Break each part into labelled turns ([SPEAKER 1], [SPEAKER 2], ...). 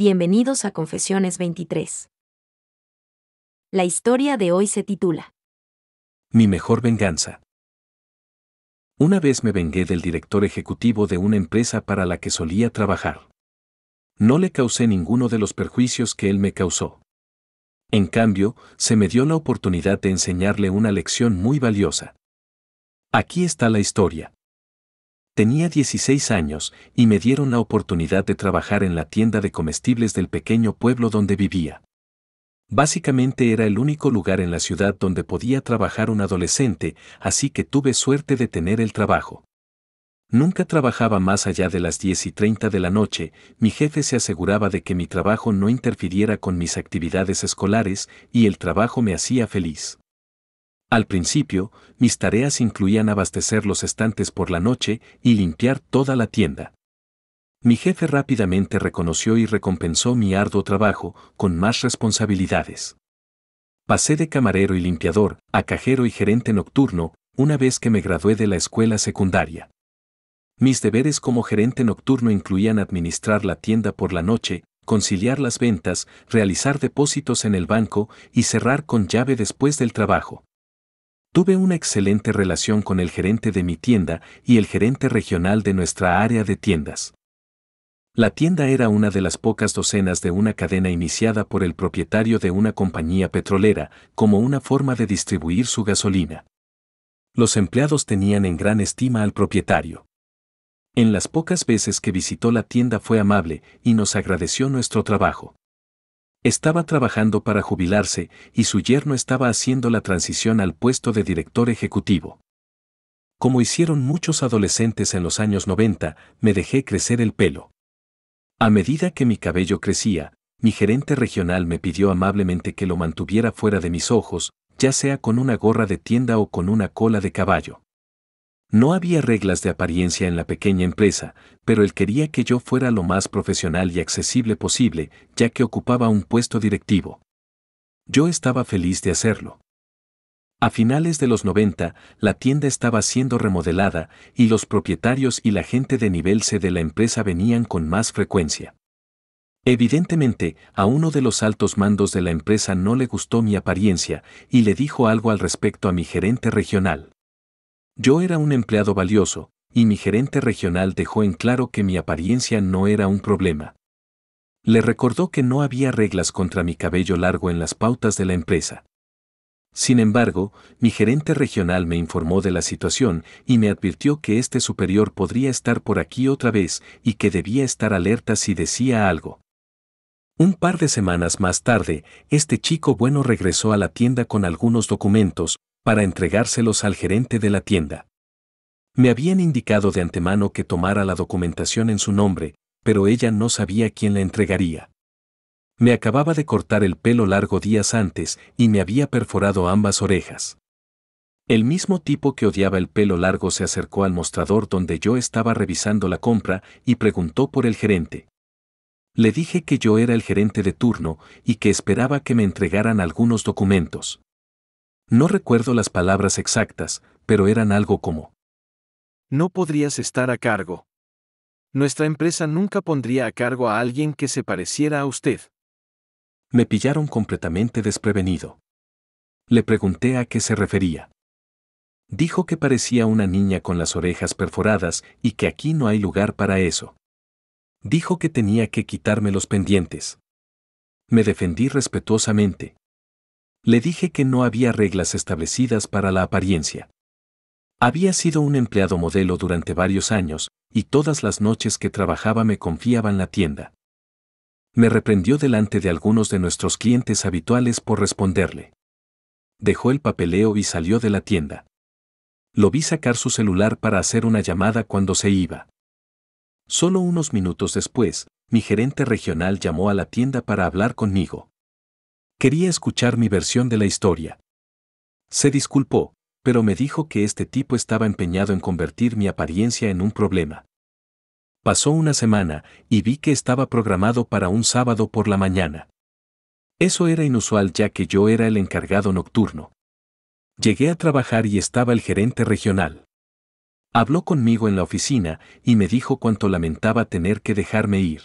[SPEAKER 1] Bienvenidos a Confesiones 23. La historia de hoy se titula Mi mejor venganza. Una vez me vengué del director ejecutivo de una empresa para la que solía trabajar. No le causé ninguno de los perjuicios que él me causó. En cambio, se me dio la oportunidad de enseñarle una lección muy valiosa. Aquí está la historia. Tenía 16 años y me dieron la oportunidad de trabajar en la tienda de comestibles del pequeño pueblo donde vivía. Básicamente era el único lugar en la ciudad donde podía trabajar un adolescente, así que tuve suerte de tener el trabajo. Nunca trabajaba más allá de las 10 y 30 de la noche, mi jefe se aseguraba de que mi trabajo no interfiriera con mis actividades escolares y el trabajo me hacía feliz. Al principio, mis tareas incluían abastecer los estantes por la noche y limpiar toda la tienda. Mi jefe rápidamente reconoció y recompensó mi arduo trabajo con más responsabilidades. Pasé de camarero y limpiador a cajero y gerente nocturno una vez que me gradué de la escuela secundaria. Mis deberes como gerente nocturno incluían administrar la tienda por la noche, conciliar las ventas, realizar depósitos en el banco y cerrar con llave después del trabajo. Tuve una excelente relación con el gerente de mi tienda y el gerente regional de nuestra área de tiendas. La tienda era una de las pocas docenas de una cadena iniciada por el propietario de una compañía petrolera como una forma de distribuir su gasolina. Los empleados tenían en gran estima al propietario. En las pocas veces que visitó la tienda fue amable y nos agradeció nuestro trabajo. Estaba trabajando para jubilarse y su yerno estaba haciendo la transición al puesto de director ejecutivo. Como hicieron muchos adolescentes en los años 90, me dejé crecer el pelo. A medida que mi cabello crecía, mi gerente regional me pidió amablemente que lo mantuviera fuera de mis ojos, ya sea con una gorra de tienda o con una cola de caballo. No había reglas de apariencia en la pequeña empresa, pero él quería que yo fuera lo más profesional y accesible posible, ya que ocupaba un puesto directivo. Yo estaba feliz de hacerlo. A finales de los 90, la tienda estaba siendo remodelada y los propietarios y la gente de nivel C de la empresa venían con más frecuencia. Evidentemente, a uno de los altos mandos de la empresa no le gustó mi apariencia y le dijo algo al respecto a mi gerente regional. Yo era un empleado valioso, y mi gerente regional dejó en claro que mi apariencia no era un problema. Le recordó que no había reglas contra mi cabello largo en las pautas de la empresa. Sin embargo, mi gerente regional me informó de la situación y me advirtió que este superior podría estar por aquí otra vez y que debía estar alerta si decía algo. Un par de semanas más tarde, este chico bueno regresó a la tienda con algunos documentos, para entregárselos al gerente de la tienda. Me habían indicado de antemano que tomara la documentación en su nombre, pero ella no sabía quién la entregaría. Me acababa de cortar el pelo largo días antes y me había perforado ambas orejas. El mismo tipo que odiaba el pelo largo se acercó al mostrador donde yo estaba revisando la compra y preguntó por el gerente. Le dije que yo era el gerente de turno y que esperaba que me entregaran algunos documentos. No recuerdo las palabras exactas, pero eran algo como... No podrías estar a cargo. Nuestra empresa nunca pondría a cargo a alguien que se pareciera a usted. Me pillaron completamente desprevenido. Le pregunté a qué se refería. Dijo que parecía una niña con las orejas perforadas y que aquí no hay lugar para eso. Dijo que tenía que quitarme los pendientes. Me defendí respetuosamente. Le dije que no había reglas establecidas para la apariencia. Había sido un empleado modelo durante varios años, y todas las noches que trabajaba me confiaba en la tienda. Me reprendió delante de algunos de nuestros clientes habituales por responderle. Dejó el papeleo y salió de la tienda. Lo vi sacar su celular para hacer una llamada cuando se iba. Solo unos minutos después, mi gerente regional llamó a la tienda para hablar conmigo. Quería escuchar mi versión de la historia. Se disculpó, pero me dijo que este tipo estaba empeñado en convertir mi apariencia en un problema. Pasó una semana y vi que estaba programado para un sábado por la mañana. Eso era inusual ya que yo era el encargado nocturno. Llegué a trabajar y estaba el gerente regional. Habló conmigo en la oficina y me dijo cuánto lamentaba tener que dejarme ir.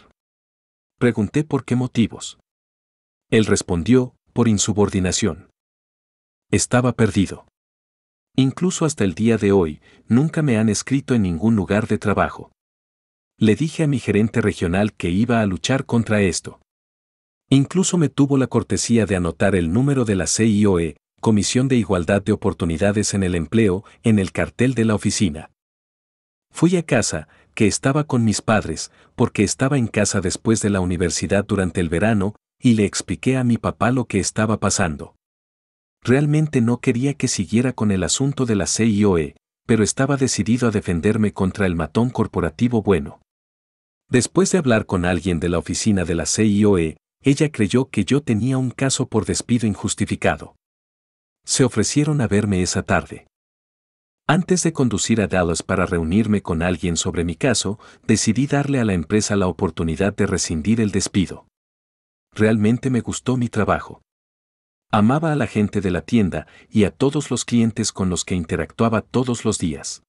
[SPEAKER 1] Pregunté por qué motivos. Él respondió, por insubordinación. Estaba perdido. Incluso hasta el día de hoy, nunca me han escrito en ningún lugar de trabajo. Le dije a mi gerente regional que iba a luchar contra esto. Incluso me tuvo la cortesía de anotar el número de la CIOE, Comisión de Igualdad de Oportunidades en el Empleo, en el cartel de la oficina. Fui a casa, que estaba con mis padres, porque estaba en casa después de la universidad durante el verano, y le expliqué a mi papá lo que estaba pasando. Realmente no quería que siguiera con el asunto de la CIOE, pero estaba decidido a defenderme contra el matón corporativo bueno. Después de hablar con alguien de la oficina de la CIOE, ella creyó que yo tenía un caso por despido injustificado. Se ofrecieron a verme esa tarde. Antes de conducir a Dallas para reunirme con alguien sobre mi caso, decidí darle a la empresa la oportunidad de rescindir el despido realmente me gustó mi trabajo. Amaba a la gente de la tienda y a todos los clientes con los que interactuaba todos los días.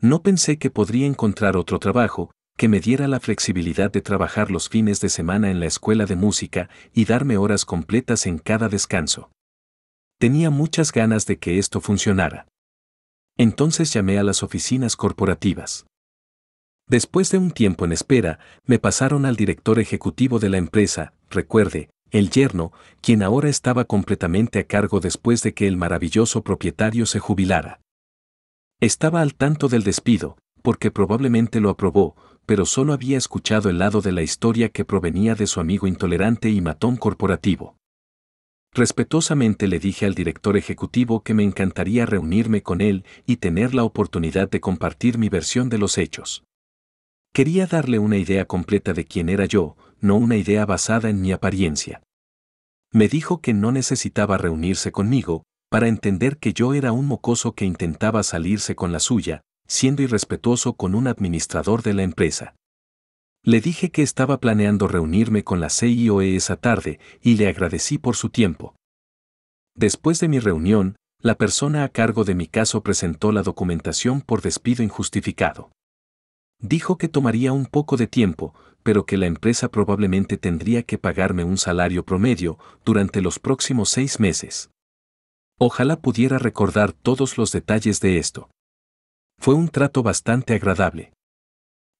[SPEAKER 1] No pensé que podría encontrar otro trabajo que me diera la flexibilidad de trabajar los fines de semana en la escuela de música y darme horas completas en cada descanso. Tenía muchas ganas de que esto funcionara. Entonces llamé a las oficinas corporativas. Después de un tiempo en espera, me pasaron al director ejecutivo de la empresa, recuerde, el yerno, quien ahora estaba completamente a cargo después de que el maravilloso propietario se jubilara. Estaba al tanto del despido, porque probablemente lo aprobó, pero solo había escuchado el lado de la historia que provenía de su amigo intolerante y matón corporativo. Respetuosamente le dije al director ejecutivo que me encantaría reunirme con él y tener la oportunidad de compartir mi versión de los hechos. Quería darle una idea completa de quién era yo, no una idea basada en mi apariencia. Me dijo que no necesitaba reunirse conmigo, para entender que yo era un mocoso que intentaba salirse con la suya, siendo irrespetuoso con un administrador de la empresa. Le dije que estaba planeando reunirme con la CIOE esa tarde y le agradecí por su tiempo. Después de mi reunión, la persona a cargo de mi caso presentó la documentación por despido injustificado. Dijo que tomaría un poco de tiempo, pero que la empresa probablemente tendría que pagarme un salario promedio durante los próximos seis meses. Ojalá pudiera recordar todos los detalles de esto. Fue un trato bastante agradable.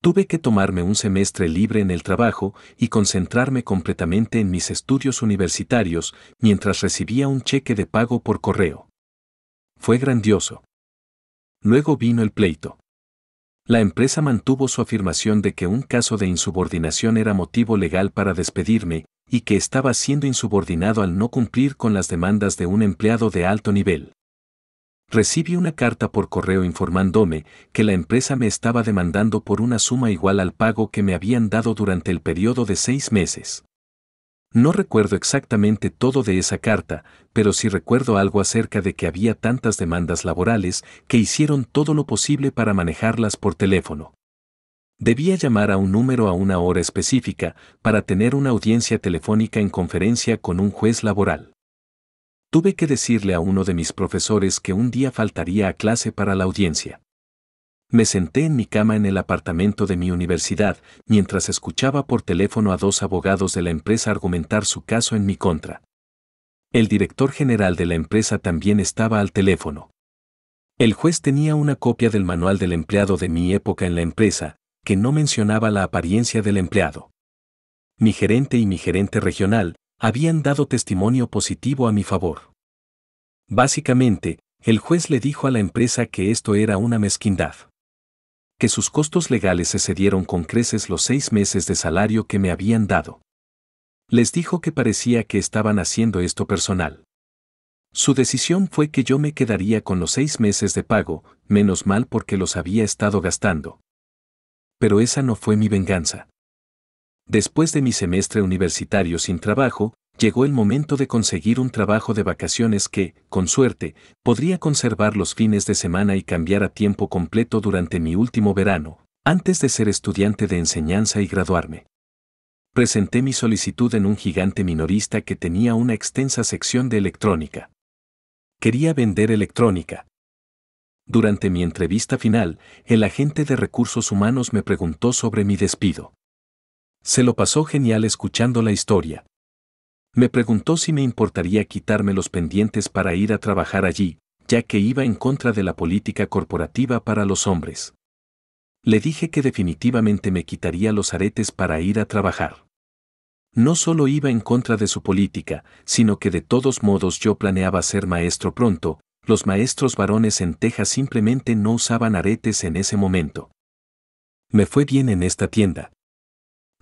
[SPEAKER 1] Tuve que tomarme un semestre libre en el trabajo y concentrarme completamente en mis estudios universitarios mientras recibía un cheque de pago por correo. Fue grandioso. Luego vino el pleito. La empresa mantuvo su afirmación de que un caso de insubordinación era motivo legal para despedirme y que estaba siendo insubordinado al no cumplir con las demandas de un empleado de alto nivel. Recibí una carta por correo informándome que la empresa me estaba demandando por una suma igual al pago que me habían dado durante el periodo de seis meses. No recuerdo exactamente todo de esa carta, pero sí recuerdo algo acerca de que había tantas demandas laborales que hicieron todo lo posible para manejarlas por teléfono. Debía llamar a un número a una hora específica para tener una audiencia telefónica en conferencia con un juez laboral. Tuve que decirle a uno de mis profesores que un día faltaría a clase para la audiencia. Me senté en mi cama en el apartamento de mi universidad mientras escuchaba por teléfono a dos abogados de la empresa argumentar su caso en mi contra. El director general de la empresa también estaba al teléfono. El juez tenía una copia del manual del empleado de mi época en la empresa, que no mencionaba la apariencia del empleado. Mi gerente y mi gerente regional habían dado testimonio positivo a mi favor. Básicamente, el juez le dijo a la empresa que esto era una mezquindad que sus costos legales excedieron con creces los seis meses de salario que me habían dado. Les dijo que parecía que estaban haciendo esto personal. Su decisión fue que yo me quedaría con los seis meses de pago, menos mal porque los había estado gastando. Pero esa no fue mi venganza. Después de mi semestre universitario sin trabajo, llegó el momento de conseguir un trabajo de vacaciones que, con suerte, podría conservar los fines de semana y cambiar a tiempo completo durante mi último verano, antes de ser estudiante de enseñanza y graduarme. Presenté mi solicitud en un gigante minorista que tenía una extensa sección de electrónica. Quería vender electrónica. Durante mi entrevista final, el agente de recursos humanos me preguntó sobre mi despido. Se lo pasó genial escuchando la historia. Me preguntó si me importaría quitarme los pendientes para ir a trabajar allí, ya que iba en contra de la política corporativa para los hombres. Le dije que definitivamente me quitaría los aretes para ir a trabajar. No solo iba en contra de su política, sino que de todos modos yo planeaba ser maestro pronto, los maestros varones en Texas simplemente no usaban aretes en ese momento. Me fue bien en esta tienda,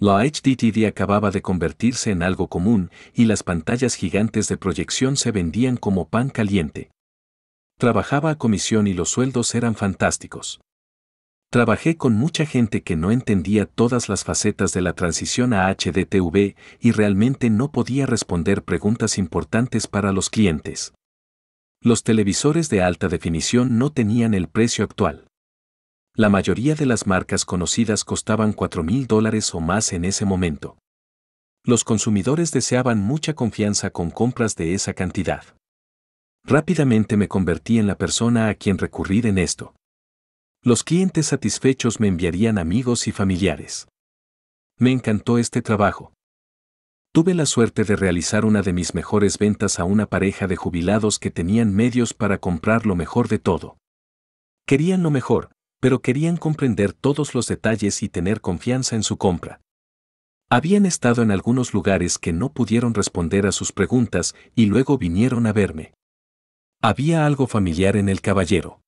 [SPEAKER 1] la HDTV acababa de convertirse en algo común y las pantallas gigantes de proyección se vendían como pan caliente. Trabajaba a comisión y los sueldos eran fantásticos. Trabajé con mucha gente que no entendía todas las facetas de la transición a HDTV y realmente no podía responder preguntas importantes para los clientes. Los televisores de alta definición no tenían el precio actual. La mayoría de las marcas conocidas costaban 4.000 dólares o más en ese momento. Los consumidores deseaban mucha confianza con compras de esa cantidad. Rápidamente me convertí en la persona a quien recurrir en esto. Los clientes satisfechos me enviarían amigos y familiares. Me encantó este trabajo. Tuve la suerte de realizar una de mis mejores ventas a una pareja de jubilados que tenían medios para comprar lo mejor de todo. Querían lo mejor, pero querían comprender todos los detalles y tener confianza en su compra. Habían estado en algunos lugares que no pudieron responder a sus preguntas y luego vinieron a verme. Había algo familiar en el caballero.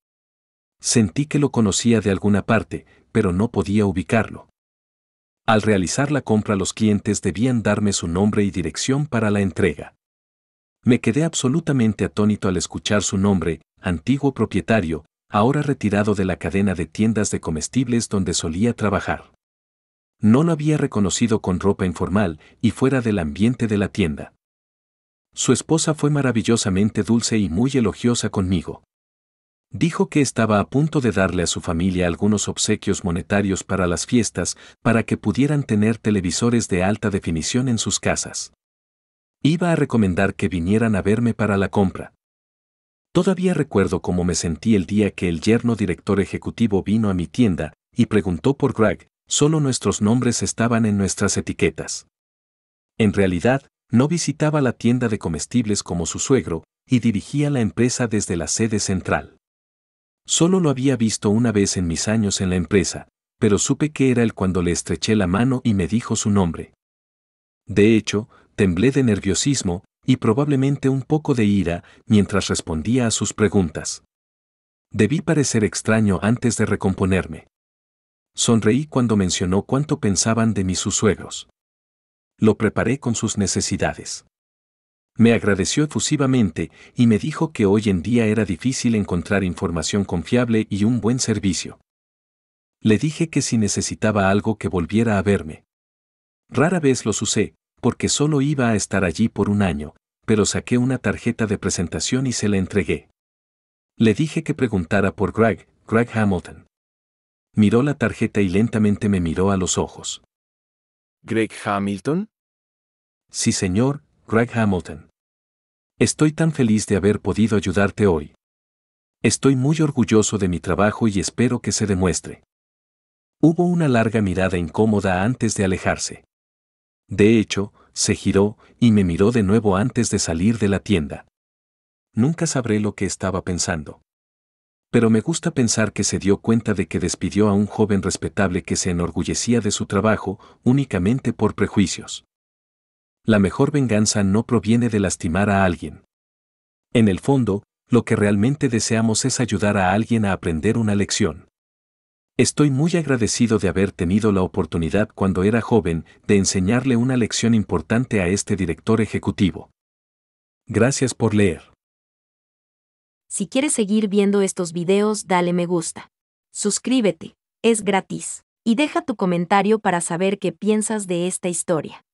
[SPEAKER 1] Sentí que lo conocía de alguna parte, pero no podía ubicarlo. Al realizar la compra los clientes debían darme su nombre y dirección para la entrega. Me quedé absolutamente atónito al escuchar su nombre, antiguo propietario, ahora retirado de la cadena de tiendas de comestibles donde solía trabajar. No lo había reconocido con ropa informal y fuera del ambiente de la tienda. Su esposa fue maravillosamente dulce y muy elogiosa conmigo. Dijo que estaba a punto de darle a su familia algunos obsequios monetarios para las fiestas para que pudieran tener televisores de alta definición en sus casas. Iba a recomendar que vinieran a verme para la compra. Todavía recuerdo cómo me sentí el día que el yerno director ejecutivo vino a mi tienda y preguntó por Greg, solo nuestros nombres estaban en nuestras etiquetas. En realidad, no visitaba la tienda de comestibles como su suegro y dirigía la empresa desde la sede central. Solo lo había visto una vez en mis años en la empresa, pero supe que era él cuando le estreché la mano y me dijo su nombre. De hecho, temblé de nerviosismo y probablemente un poco de ira mientras respondía a sus preguntas. Debí parecer extraño antes de recomponerme. Sonreí cuando mencionó cuánto pensaban de mis susuegros. Lo preparé con sus necesidades. Me agradeció efusivamente y me dijo que hoy en día era difícil encontrar información confiable y un buen servicio. Le dije que si necesitaba algo que volviera a verme. Rara vez los usé, porque solo iba a estar allí por un año, pero saqué una tarjeta de presentación y se la entregué. Le dije que preguntara por Greg, Greg Hamilton. Miró la tarjeta y lentamente me miró a los ojos. ¿Greg Hamilton? Sí, señor, Greg Hamilton. Estoy tan feliz de haber podido ayudarte hoy. Estoy muy orgulloso de mi trabajo y espero que se demuestre. Hubo una larga mirada incómoda antes de alejarse. De hecho, se giró y me miró de nuevo antes de salir de la tienda. Nunca sabré lo que estaba pensando. Pero me gusta pensar que se dio cuenta de que despidió a un joven respetable que se enorgullecía de su trabajo únicamente por prejuicios. La mejor venganza no proviene de lastimar a alguien. En el fondo, lo que realmente deseamos es ayudar a alguien a aprender una lección. Estoy muy agradecido de haber tenido la oportunidad cuando era joven de enseñarle una lección importante a este director ejecutivo. Gracias por leer. Si quieres seguir viendo estos videos, dale me gusta. Suscríbete, es gratis. Y deja tu comentario para saber qué piensas de esta historia.